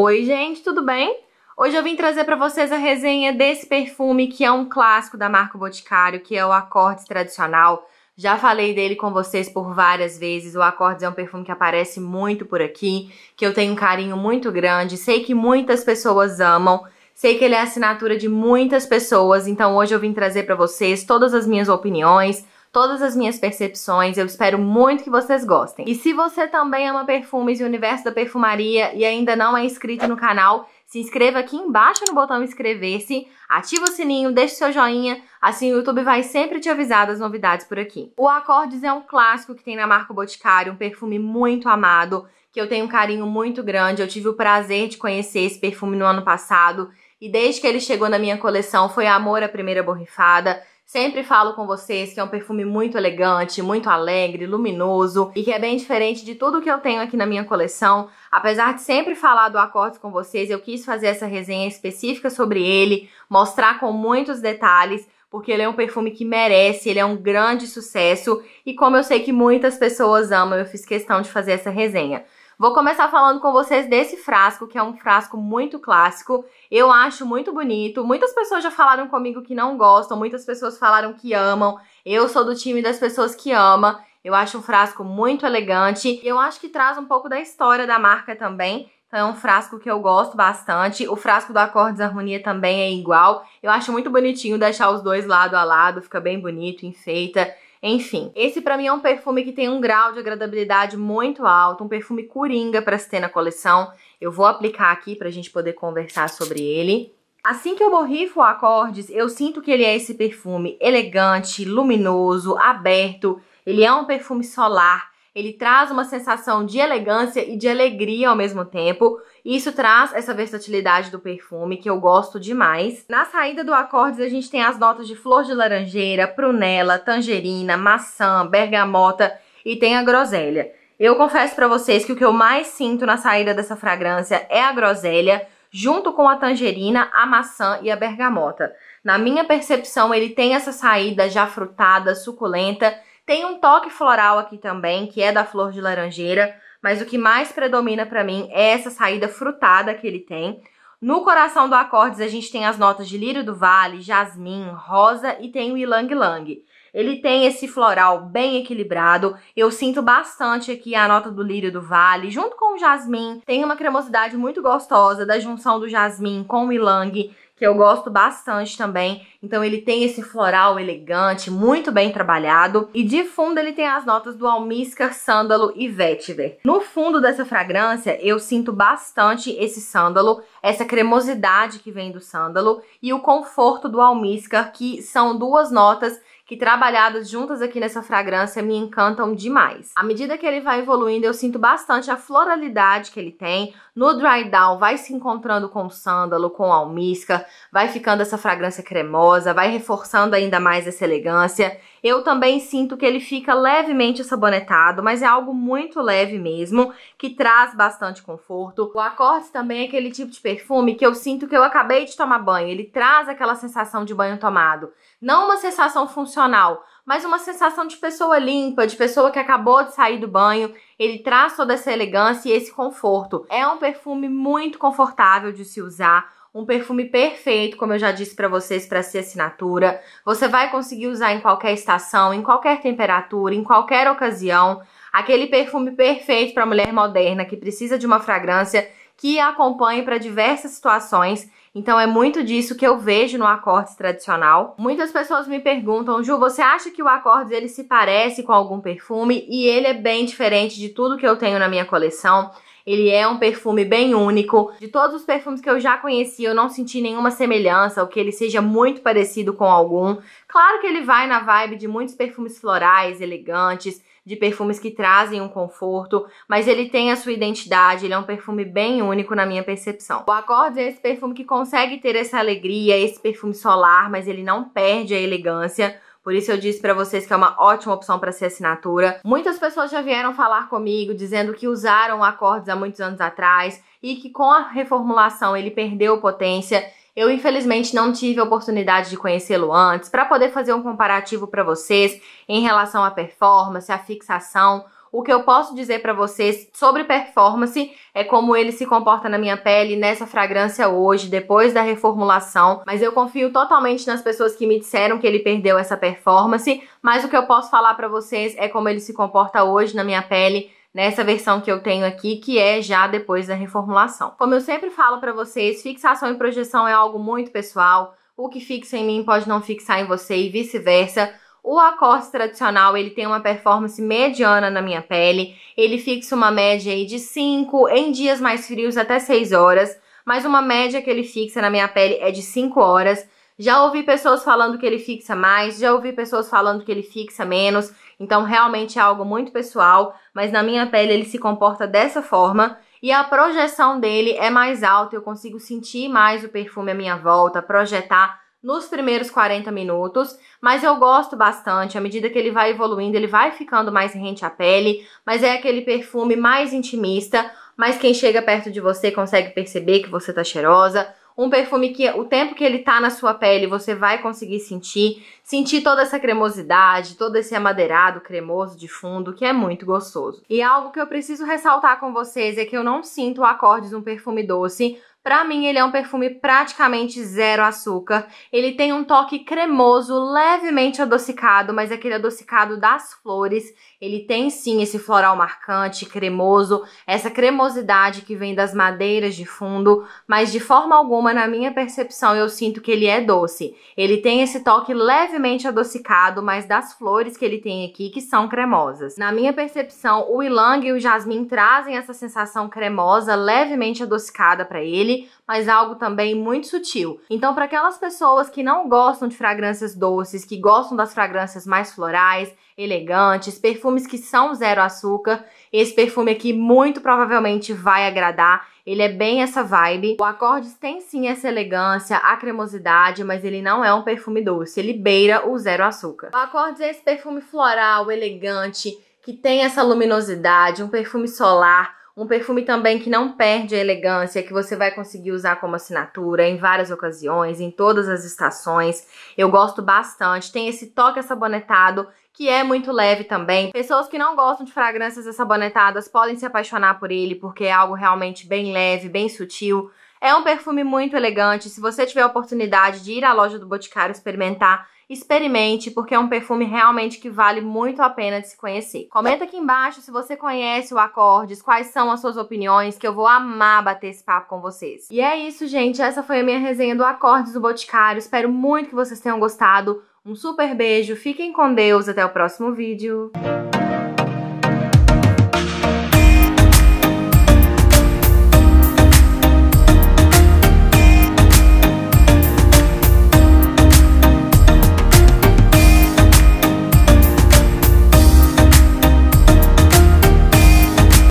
Oi, gente, tudo bem? Hoje eu vim trazer para vocês a resenha desse perfume que é um clássico da marca Boticário, que é o Acordes Tradicional. Já falei dele com vocês por várias vezes. O Acordes é um perfume que aparece muito por aqui, que eu tenho um carinho muito grande, sei que muitas pessoas amam. Sei que ele é assinatura de muitas pessoas, então hoje eu vim trazer para vocês todas as minhas opiniões, todas as minhas percepções. Eu espero muito que vocês gostem. E se você também ama perfumes e o universo da perfumaria e ainda não é inscrito no canal, se inscreva aqui embaixo no botão inscrever-se, ativa o sininho, deixe seu joinha, assim o YouTube vai sempre te avisar das novidades por aqui. O Acordes é um clássico que tem na marca Boticário, um perfume muito amado, que eu tenho um carinho muito grande. Eu tive o prazer de conhecer esse perfume no ano passado e desde que ele chegou na minha coleção foi amor à primeira borrifada. Sempre falo com vocês que é um perfume muito elegante, muito alegre, luminoso e que é bem diferente de tudo que eu tenho aqui na minha coleção. Apesar de sempre falar do Acordes com vocês, eu quis fazer essa resenha específica sobre ele, mostrar com muitos detalhes, porque ele é um perfume que merece, ele é um grande sucesso e como eu sei que muitas pessoas amam, eu fiz questão de fazer essa resenha. Vou começar falando com vocês desse frasco, que é um frasco muito clássico. Eu acho muito bonito. Muitas pessoas já falaram comigo que não gostam, muitas pessoas falaram que amam. Eu sou do time das pessoas que ama. Eu acho um frasco muito elegante. Eu acho que traz um pouco da história da marca também. Então é um frasco que eu gosto bastante. O frasco do Acordes Harmonia também é igual. Eu acho muito bonitinho deixar os dois lado a lado, fica bem bonito, enfeita. Enfim, esse para mim é um perfume que tem um grau de agradabilidade muito alto, um perfume coringa para se ter na coleção. Eu vou aplicar aqui pra gente poder conversar sobre ele. Assim que eu borrifo o acordes, eu sinto que ele é esse perfume elegante, luminoso, aberto. Ele é um perfume solar, ele traz uma sensação de elegância e de alegria ao mesmo tempo. Isso traz essa versatilidade do perfume que eu gosto demais. Na saída do acordes a gente tem as notas de flor de laranjeira, prunela, tangerina, maçã, bergamota e tem a groselha. Eu confesso para vocês que o que eu mais sinto na saída dessa fragrância é a groselha, junto com a tangerina, a maçã e a bergamota. Na minha percepção, ele tem essa saída já frutada, suculenta tem um toque floral aqui também, que é da flor de laranjeira, mas o que mais predomina para mim é essa saída frutada que ele tem. No coração do acordes a gente tem as notas de lírio do vale, jasmim, rosa e tem o ylang ylang. Ele tem esse floral bem equilibrado, eu sinto bastante aqui a nota do lírio do vale, junto com o jasmim. Tem uma cremosidade muito gostosa da junção do jasmim com o ylang, que eu gosto bastante também. Então ele tem esse floral elegante, muito bem trabalhado. E de fundo ele tem as notas do almíscar, sândalo e vetiver. No fundo dessa fragrância, eu sinto bastante esse sândalo, essa cremosidade que vem do sândalo e o conforto do almíscar, que são duas notas que trabalhadas juntas aqui nessa fragrância me encantam demais. À medida que ele vai evoluindo, eu sinto bastante a floralidade que ele tem. No dry down, vai se encontrando com sândalo, com almisca, vai ficando essa fragrância cremosa, vai reforçando ainda mais essa elegância. Eu também sinto que ele fica levemente sabonetado, mas é algo muito leve mesmo, que traz bastante conforto. O acorde também é aquele tipo de perfume que eu sinto que eu acabei de tomar banho. Ele traz aquela sensação de banho tomado. Não uma sensação funcional emocional, mas uma sensação de pessoa limpa, de pessoa que acabou de sair do banho. Ele traz toda essa elegância e esse conforto. É um perfume muito confortável de se usar. Um perfume perfeito, como eu já disse para vocês, para ser assinatura. Você vai conseguir usar em qualquer estação, em qualquer temperatura, em qualquer ocasião. Aquele perfume perfeito para mulher moderna que precisa de uma fragrância que acompanhe para diversas situações então é muito disso que eu vejo no acordes tradicional. Muitas pessoas me perguntam, Ju, você acha que o acordes ele se parece com algum perfume? E ele é bem diferente de tudo que eu tenho na minha coleção. Ele é um perfume bem único. De todos os perfumes que eu já conheci, eu não senti nenhuma semelhança, ou que ele seja muito parecido com algum. Claro que ele vai na vibe de muitos perfumes florais, elegantes, de perfumes que trazem um conforto, mas ele tem a sua identidade, ele é um perfume bem único na minha percepção. O acorde é esse perfume que consegue ter essa alegria, esse perfume solar, mas ele não perde a elegância. Por isso eu disse para vocês que é uma ótima opção para ser assinatura. Muitas pessoas já vieram falar comigo dizendo que usaram acordes há muitos anos atrás e que com a reformulação ele perdeu potência. Eu infelizmente não tive a oportunidade de conhecê-lo antes para poder fazer um comparativo para vocês em relação à performance, à fixação, o que eu posso dizer para vocês sobre performance é como ele se comporta na minha pele nessa fragrância hoje, depois da reformulação, mas eu confio totalmente nas pessoas que me disseram que ele perdeu essa performance, mas o que eu posso falar para vocês é como ele se comporta hoje na minha pele nessa versão que eu tenho aqui, que é já depois da reformulação. Como eu sempre falo para vocês, fixação e projeção é algo muito pessoal. O que fixa em mim pode não fixar em você e vice-versa. O acorde tradicional, ele tem uma performance mediana na minha pele, ele fixa uma média aí de 5, em dias mais frios até 6 horas, mas uma média que ele fixa na minha pele é de 5 horas. Já ouvi pessoas falando que ele fixa mais, já ouvi pessoas falando que ele fixa menos, então realmente é algo muito pessoal, mas na minha pele ele se comporta dessa forma e a projeção dele é mais alta, eu consigo sentir mais o perfume à minha volta, projetar nos primeiros 40 minutos, mas eu gosto bastante. À medida que ele vai evoluindo, ele vai ficando mais rente à pele, mas é aquele perfume mais intimista, mas quem chega perto de você consegue perceber que você tá cheirosa. Um perfume que o tempo que ele tá na sua pele, você vai conseguir sentir, sentir toda essa cremosidade, todo esse amadeirado cremoso de fundo, que é muito gostoso. E algo que eu preciso ressaltar com vocês é que eu não sinto o acordes um perfume doce, Pra mim, ele é um perfume praticamente zero açúcar. Ele tem um toque cremoso, levemente adocicado, mas é aquele adocicado das flores. Ele tem sim esse floral marcante, cremoso, essa cremosidade que vem das madeiras de fundo, mas de forma alguma, na minha percepção, eu sinto que ele é doce. Ele tem esse toque levemente adocicado, mas das flores que ele tem aqui, que são cremosas. Na minha percepção, o ilang e o jasmim trazem essa sensação cremosa, levemente adocicada para ele, mas algo também muito sutil. Então, para aquelas pessoas que não gostam de fragrâncias doces, que gostam das fragrâncias mais florais, elegantes, perfumes que são zero açúcar, esse perfume aqui muito provavelmente vai agradar. Ele é bem essa vibe. O Acordes tem sim essa elegância, a cremosidade, mas ele não é um perfume doce. Ele beira o zero açúcar. O Acordes é esse perfume floral, elegante, que tem essa luminosidade, um perfume solar, um perfume também que não perde a elegância, que você vai conseguir usar como assinatura em várias ocasiões, em todas as estações. Eu gosto bastante. Tem esse toque sabonetado que é muito leve também. Pessoas que não gostam de fragrâncias sabonetadas podem se apaixonar por ele, porque é algo realmente bem leve, bem sutil. É um perfume muito elegante. Se você tiver a oportunidade de ir à loja do Boticário experimentar, experimente, porque é um perfume realmente que vale muito a pena de se conhecer. Comenta aqui embaixo se você conhece o Acordes, quais são as suas opiniões, que eu vou amar bater esse papo com vocês. E é isso, gente. Essa foi a minha resenha do Acordes do Boticário. Espero muito que vocês tenham gostado. Um super beijo, fiquem com Deus, até o próximo vídeo.